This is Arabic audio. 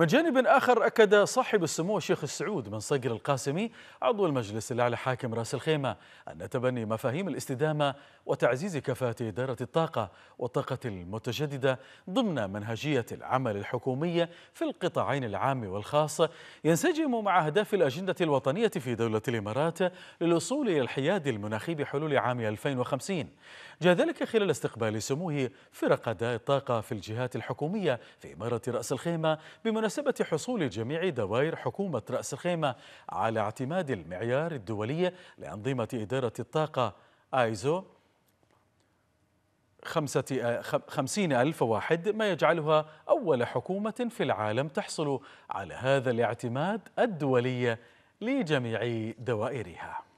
من جانب آخر أكد صاحب السمو الشيخ السعود بن صقر القاسمي عضو المجلس الأعلى حاكم راس الخيمة أن تبني مفاهيم الاستدامة وتعزيز كفاءة إدارة الطاقة والطاقة المتجددة ضمن منهجية العمل الحكومية في القطاعين العام والخاص ينسجم مع أهداف الأجندة الوطنية في دولة الإمارات للوصول إلى الحياد المناخي بحلول عام 2050 جاء ذلك خلال استقبال سموه فرق داء الطاقة في الجهات الحكومية في إمارة رأس الخيمة بمناسبة بمناسبة حصول جميع دوائر حكومة رأس الخيمة على اعتماد المعيار الدولي لأنظمة إدارة الطاقة آيزو 50 ألف واحد ما يجعلها أول حكومة في العالم تحصل على هذا الاعتماد الدولي لجميع دوائرها